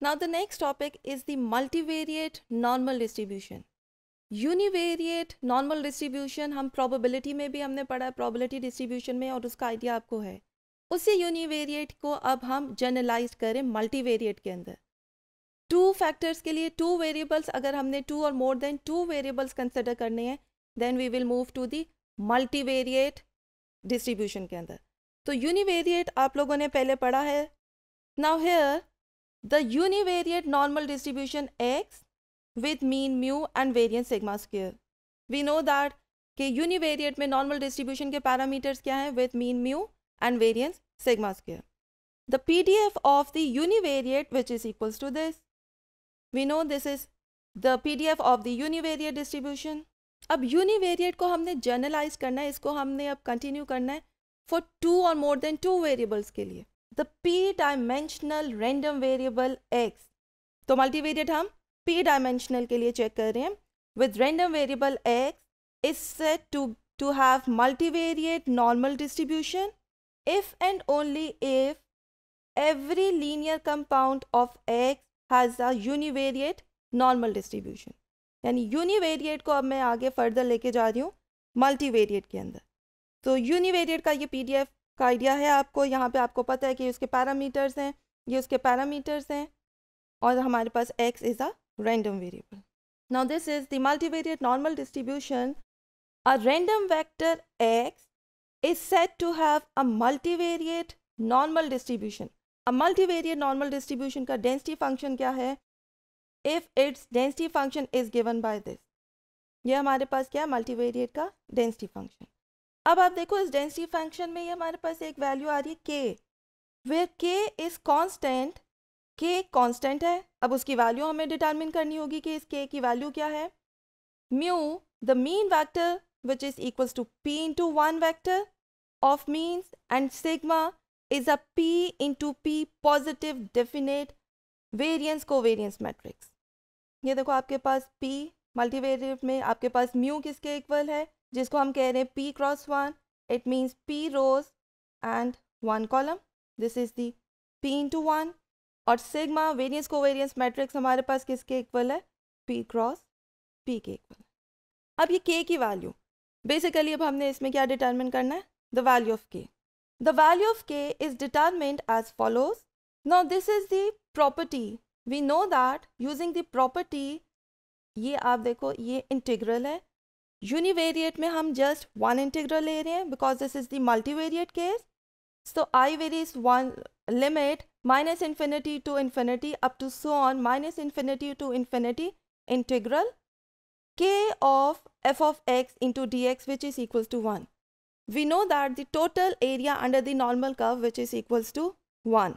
Now the next topic is the multivariate normal distribution. Univariate normal distribution हम probability में भी हमने पढ़ा है प्रोबेबिलिटी डिस्ट्रीब्यूशन में और उसका आइडिया आपको है उसी यूनिवेरिएट को अब हम जनरलाइज करें मल्टीवेरिएट के अंदर टू फैक्टर्स के लिए टू वेरिएबल्स अगर हमने टू और more than two variables consider करने हैं then we will move to the multivariate distribution के अंदर तो यूनिवेरिएट आप लोगों ने पहले पढ़ा है now here the univariate normal distribution x with mean mu and variance sigma square we know that ke univariate mein normal distribution ke parameters kya hain with mean mu and variance sigma square the PDF of the univariate which is equals to this. We know this is the PDF of the univariate distribution. अब univariate को हमने generalize करना है इसको हमने अब continue करना है for two or more than two variables के लिए the p-dimensional random variable x. तो मल्टीवेरिएट हम p-dimensional के लिए चेक कर रहे हैं with random variable x is said to to have multivariate normal distribution if and only if every linear compound of x has a univariate normal distribution यानी univariate को अब मैं आगे फर्दर लेके जा रही हूँ मल्टीवेरिएट के अंदर तो यूनिवेरिएट का ये पीडीएफ का आइडिया है आपको यहाँ पे आपको पता है कि उसके पैरामीटर्स हैं ये उसके पैरामीटर्स हैं और हमारे पास X is a random variable now this is the multivariate normal distribution a random vector X is set to have a multivariate normal distribution a multivariate normal distribution का डेंसिटी फंक्शन क्या है if its density function is given by this ये हमारे पास क्या है multivariate का density function अब आप देखो इस डेंसिटी फंक्शन में ये हमारे पास एक वैल्यू आ रही है के वेयर के इज कांस्टेंट के कांस्टेंट है अब उसकी वैल्यू हमें डिटरमिन करनी होगी कि इस के की वैल्यू क्या है mu the mean vector which is equals to P into one vector of means and sigma is a P into P positive definite variance covariance matrix ये देखो आपके पास पी मल्टीवेरिएट में आपके पास म्यू किसके equal है जिसको हम कह रहे हैं P cross one it means P rows and one column this is the P into one और sigma variance covariance matrix हमारे पास किसके इक्वल है पी क्रॉस पी के इक्वल अब ये के की वैल्यू बेसिकली अब हमने इसमें क्या डिटर्मिन करना है the value of K the value of K is determined as follows now this is the property we know that using the property ये आप देखो ये इंटीग्रल है यूनिवेरिएट में हम जस्ट वन इंटीग्रल ले रहे हैं because this is the multivariate case so I varies one limit minus infinity to infinity up to so on minus infinity to infinity integral K of F of X into D X which is equal to one we know that the total area under the normal curve which is equal to one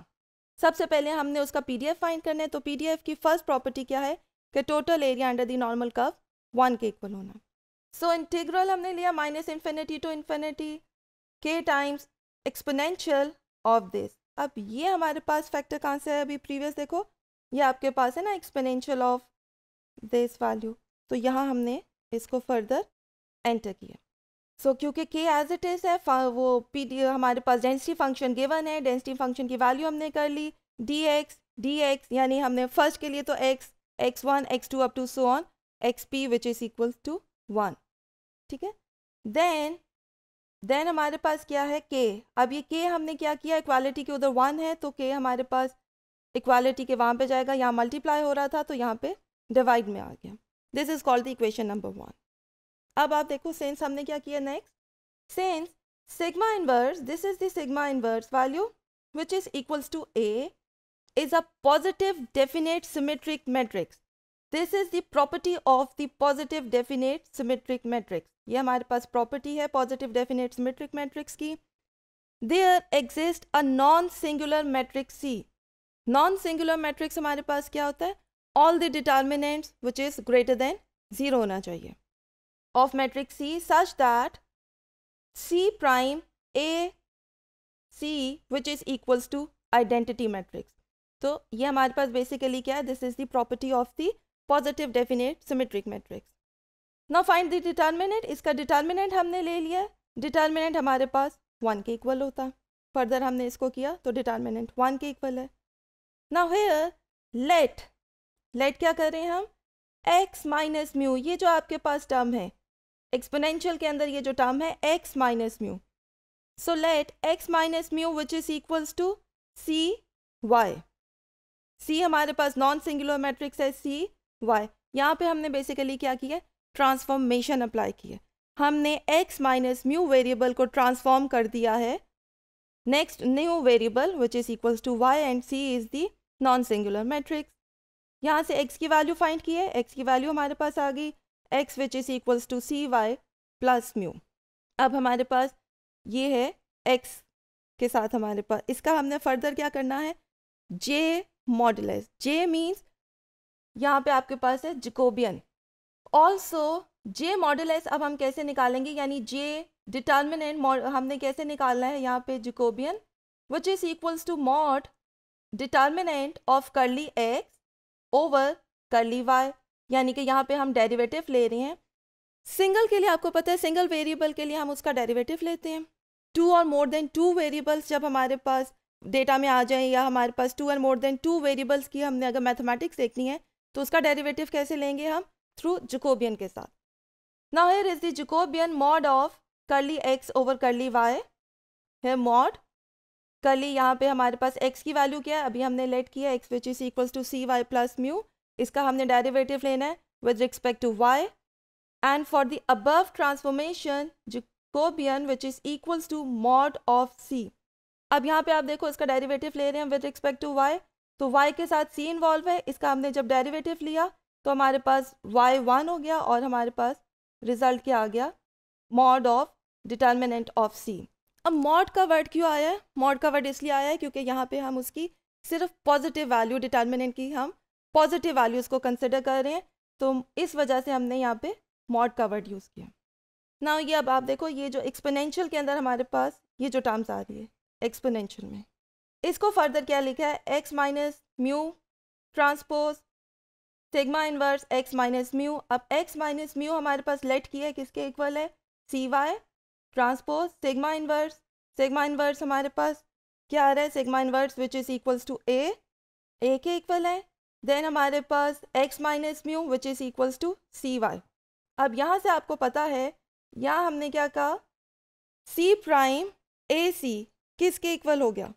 सबसे पहले हमने उसका P D F fine करना है तो P D F की first property क्या है कि total area under the normal curve one के इक्वल होना है सो so, इंटीग्रल हमने लिया minus infinity to infinity K times exponential of this अब ये हमारे पास फैक्टर कहाँ से है अभी प्रीवियस देखो ये आपके पास है ना एक्सपोनेंशियल ऑफ दिस वैल्यू तो यहाँ हमने इसको फर्दर एंटर किया सो so, क्योंकि के एज इट इज़ है वो पी डी हमारे पास डेंसिटी फंक्शन गिवन है डेंसिटी फंक्शन की वैल्यू हमने कर ली डी एक्स डी एक्स यानी हमने फर्स्ट के लिए तो X X one X two up to so on X P which is equal to one ठीक है देन देन हमारे पास क्या है के अब ये के हमने क्या किया इक्वालिटी के उधर वन है तो के हमारे पास इक्वालिटी के वहाँ पे जाएगा यहाँ मल्टीप्लाई हो रहा था तो यहाँ पे डिवाइड में आ गया this is called the equation number one अब आप देखो सेंस हमने क्या किया next since sigma inverse this is sigma inverse value which is equals to A is a positive definite symmetric matrix this is the property of the positive definite symmetric matrix ये हमारे पास property है positive definite symmetric matrix की there exist a non singular matrix C non singular matrix हमारे पास क्या होता है all the determinants which is greater than zero होना चाहिए of matrix C such that C prime A C which is equals to identity matrix तो ये हमारे पास बेसिकली क्या है this is the property of the positive definite symmetric matrix ना find the determinant इसका डिटर्मिनेंट हमने ले लिया डिटर्मिनेंट हमारे पास वन के इक्वल होता है फर्दर हमने इसको किया तो डिटर्मिनेंट वन के इक्वल है ना हेयर लेट लेट क्या कर रहे हैं हम एक्स माइनस म्यू ये जो आपके पास टर्म है एक्सपोनेंशियल के अंदर ये जो टर्म है X minus mu so let X minus mu which is equals to C Y C हमारे पास नॉन सिंगुलर मैट्रिक्स है सी वाई यहाँ पे हमने बेसिकली क्या किया ट्रांसफॉर्मेशन अप्लाई की है हमने x माइनस म्यू वेरिएबल को ट्रांसफॉर्म कर दिया है next new variable which is equals to y and c is the non singular matrix यहाँ से x की वैल्यू फाइंड की है x की वैल्यू हमारे पास आ गई x which is equals to C Y plus mu अब हमारे पास ये है x के साथ हमारे पास इसका हमने फर्दर क्या करना है j मॉडल j मीन्स यहाँ पे आपके पास है Jacobian also J model S अब हम कैसे निकालेंगे यानी जे डिटर्मिनेंट हमने कैसे निकालना है यहाँ पे Jacobian which is equals to mod determinant of curly X over curly Y यानी कि यहाँ पे हम डेरिवेटिव ले रहे हैं सिंगल के लिए आपको पता है सिंगल वेरिएबल के लिए हम उसका डेरिवेटिव लेते हैं टू और मोर देन टू वेरिएबल्स जब हमारे पास डेटा में आ जाए या हमारे पास टू और मोर देन टू वेरिएबल्स की हमने अगर मैथमेटिक्स देखनी है तो उसका डेरिवेटिव कैसे लेंगे हम थ्रू जिकोबियन के साथ ना here is the jacobian mod of curly X over curly Y है मॉड करली यहाँ पे हमारे पास एक्स की वैल्यू क्या है अभी हमने लेट किया X which is equals to C Y plus mu इसका हमने डेरिवेटिव लेना है with respect to Y and for the above transformation jacobian which is equals to mod of C अब यहाँ पे आप देखो इसका डेरिवेटिव ले रहे हैं विद रिस्पेक्ट टू वाई तो वाई के साथ सी इन्वॉल्व है इसका हमने जब डेरिवेटिव लिया तो हमारे पास वाई वन हो गया और हमारे पास रिजल्ट क्या आ गया mod of determinant of C अब मॉड का वर्ड क्यों आया है मॉड का वर्ड इसलिए आया है क्योंकि यहाँ पे हम उसकी सिर्फ पॉजिटिव वैल्यू डिटर्मिनेंट की हम पॉजिटिव वैल्यूज़ को कंसिडर कर रहे हैं तो इस वजह से हमने यहाँ पे मॉड का वर्ड यूज़ किया ना ये अब आप देखो ये जो एक्सपोनेंशियल के अंदर हमारे पास ये जो टर्म्स आ रही है एक्सपोनेंशियल में इसको फर्दर क्या लिखा है X minus mu transpose sigma inverse x minus mu अब x माइनस म्यू हमारे पास लेट की है किसके इक्वल है C Y transpose sigma inverse sigma inverse हमारे पास क्या आ रहा है sigma inverse which is equals to A A के इक्वल है देन हमारे पास x minus mu which is equals to C Y अब यहाँ से आपको पता है यहाँ हमने क्या कहा सी प्राइम ए सी किसके इक्वल हो गया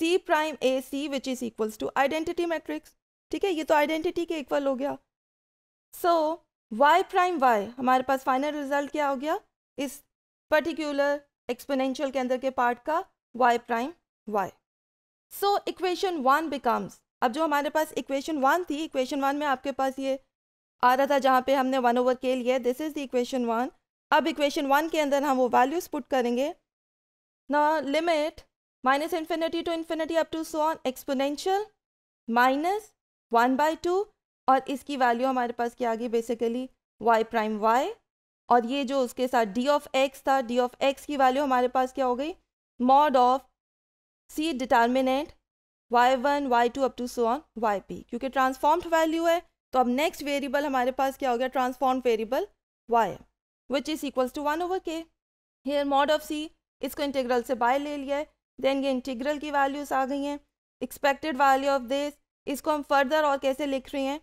C prime A C which is equals to identity matrix ठीक है ये तो आइडेंटिटी के इक्वल हो गया सो वाई प्राइम वाई हमारे पास फाइनल रिजल्ट क्या हो गया इस पर्टिकुलर एक्सपोनेंशियल के अंदर के पार्ट का Y prime Y so equation one becomes अब जो हमारे पास इक्वेशन वन थी इक्वेशन वन में आपके पास ये आ रहा था जहाँ पे हमने वन ओवर के लिए this is the equation one अब इक्वेशन वन के अंदर हम वो वैल्यूज़ पुट करेंगे ना limit minus infinity to infinity up to so on exponential minus one by two और इसकी वैल्यू हमारे पास क्या आ गई बेसिकली वाई प्राइम वाई और ये जो उसके साथ डी ऑफ एक्स था डी ऑफ एक्स की वैल्यू हमारे पास क्या हो गई mod of C determinant Y one Y two up to so on Y P क्योंकि ट्रांसफॉर्म्ड वैल्यू है तो अब नेक्स्ट वेरिएबल हमारे पास क्या हो गया transform variable Y which is equals to one over K here mod of C इसको इंटीग्रल से बाय ले लिया है देन ये इंटीग्रल की वैल्यूज आ गई हैं एक्सपेक्टेड वैल्यू ऑफ दिस इसको हम फर्दर और कैसे लिख रहे हैं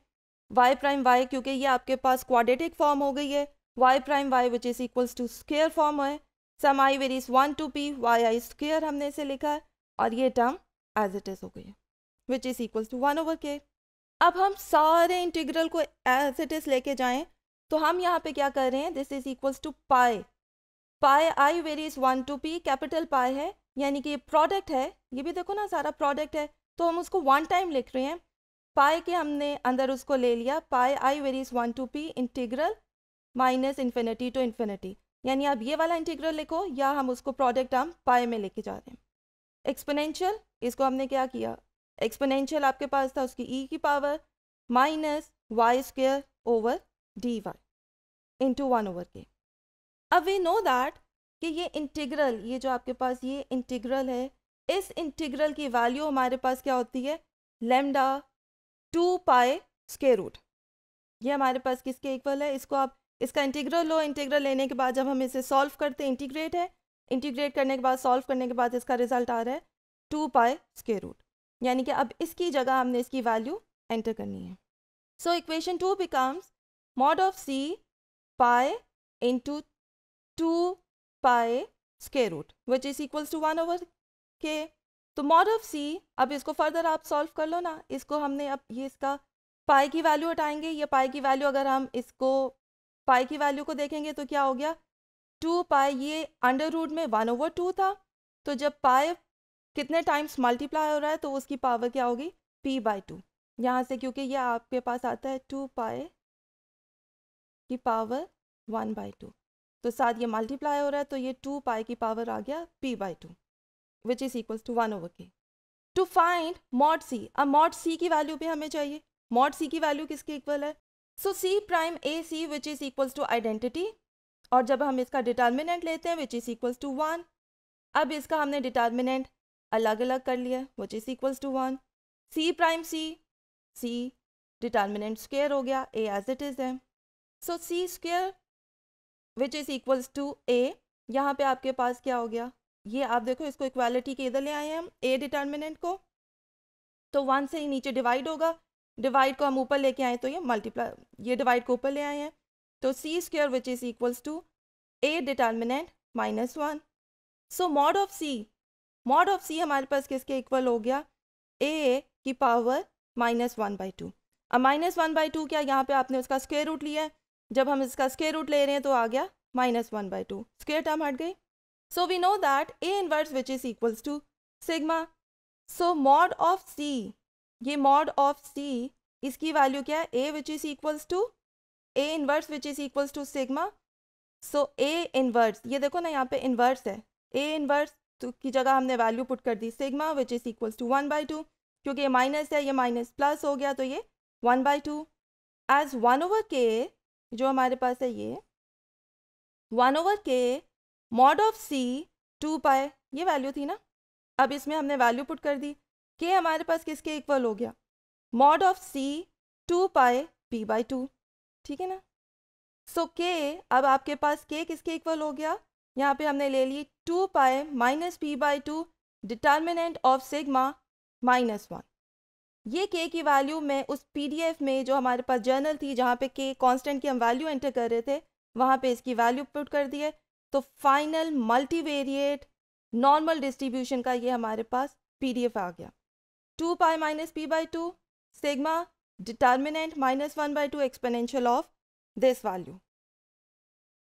वाई प्राइम वाई क्योंकि ये आपके पास क्वाड्रेटिक फॉर्म हो गई है Y prime Y which is equals to square form है sum I varies one to P Y I square हमने इसे लिखा है और ये टर्म एज इट इज़ हो गई है which is equals to one over के अब हम सारे इंटीग्रल को एज इट इज़ लेके जाएँ तो हम यहाँ पे क्या कर रहे हैं this is equals to pi pi I varies one to P capital pi है यानी कि ये प्रोडक्ट है ये भी देखो ना सारा प्रोडक्ट है तो हम उसको वन टाइम लिख रहे हैं पाए के हमने अंदर उसको ले लिया pi I varies one to P integral minus infinity to infinity यानी आप ये वाला इंटीग्रल लिखो या हम उसको प्रोडक्ट हम पाए में लेके जा रहे हैं एक्सपोनेंशियल इसको हमने क्या किया एक्सपोनेंशियल आपके पास था उसकी ई e की power minus y square over d y into one over के अब वी नो दैट कि ये इंटीग्रल ये जो आपके पास ये इंटीग्रल है इस इंटीग्रल की वैल्यू हमारे पास क्या होती है lambda two pi square root ये हमारे पास किसके इक्वल है इसको आप इसका इंटीग्रल लो इंटीग्रल लेने के बाद जब हम इसे सॉल्व करते हैं इंटीग्रेट है इंटीग्रेट करने के बाद सॉल्व करने के बाद इसका रिजल्ट आ रहा है टू पाए स्केयर रूट यानी कि अब इसकी जगह हमने इसकी वैल्यू एंटर करनी है so equation two becomes mod of c pi into two pi square root which is equals to one over k तो मॉड ऑफ सी अब इसको फर्दर आप सॉल्व कर लो ना इसको हमने अब ये इसका पाई की वैल्यू हटाएंगे या पाई की वैल्यू अगर हम इसको पाई की वैल्यू को देखेंगे तो क्या हो गया टू पाई ये अंडर रूट में वन ओवर टू था तो जब पाई कितने टाइम्स मल्टीप्लाई हो रहा है तो उसकी पावर क्या होगी पी बाई टू यहाँ से क्योंकि ये आपके पास आता है टू पाए की पावर वन बाई टू तो साथ ये मल्टीप्लाई हो रहा है तो ये टू पाई की पावर आ गया p by two which is equal to one over k to find mod c अब मॉड सी की वैल्यू भी हमें चाहिए मॉड सी की वैल्यू किसके इक्वल है so c prime A C which is equal to identity और जब हम इसका डिटर्मिनेंट लेते हैं which is equal to one अब इसका हमने डिटर्मिनेंट अलग अलग कर लिया which is equal to one c prime c c determinant square हो गया ए एज इट इज़ है so c square which is equals to a यहाँ पे आपके पास क्या हो गया ये आप देखो इसको इक्वालिटी के इधर ले आए हम ए डिटर्मिनेंट को तो वन से ही नीचे डिवाइड होगा डिवाइड को हम ऊपर लेके आए तो ये मल्टीप्लाई ये डिवाइड को ऊपर ले आए हैं तो c square which is equals to a determinant minus one so mod of c mod of c हमारे पास किसके इक्वल हो गया ए की power minus one by two अब माइनस वन बाई टू क्या यहाँ पे आपने उसका स्क्वेयर रूट लिया है जब हम इसका स्क्वेयर रूट ले रहे हैं तो आ गया minus one by two square term हट गई So we know that A inverse which is equals to sigma. So mod of C, ye mod of C iski value kya hai A which is equals to A inverse which is equals to sigma. So A inverse ye dekho na yahan pe inverse hai A inverse तो की जगह हमने value put कर दी sigma which is equals to one by two क्योंकि ये minus है ये माइनस प्लस हो गया तो ये one by two as one over k जो हमारे पास है ये one over k mod of c two pi ये वैल्यू थी ना अब इसमें हमने वैल्यू पुट कर दी के हमारे पास किसके इक्वल हो गया mod of c two pi p by two ठीक है ना सो so, के अब आपके पास के किसके इक्वल हो गया यहाँ पे हमने ले ली two pi minus p by two determinant of sigma minus one ये के की वैल्यू मैं उस पीडीएफ में जो हमारे पास जर्नल थी जहाँ पे के कांस्टेंट की हम वैल्यू एंटर कर रहे थे वहाँ पे इसकी वैल्यू पुट कर दी है तो फाइनल मल्टीवेरिएट नॉर्मल डिस्ट्रीब्यूशन का ये हमारे पास पीडीएफ आ गया two pi minus p by two sigma determinant minus one by two exponential of this value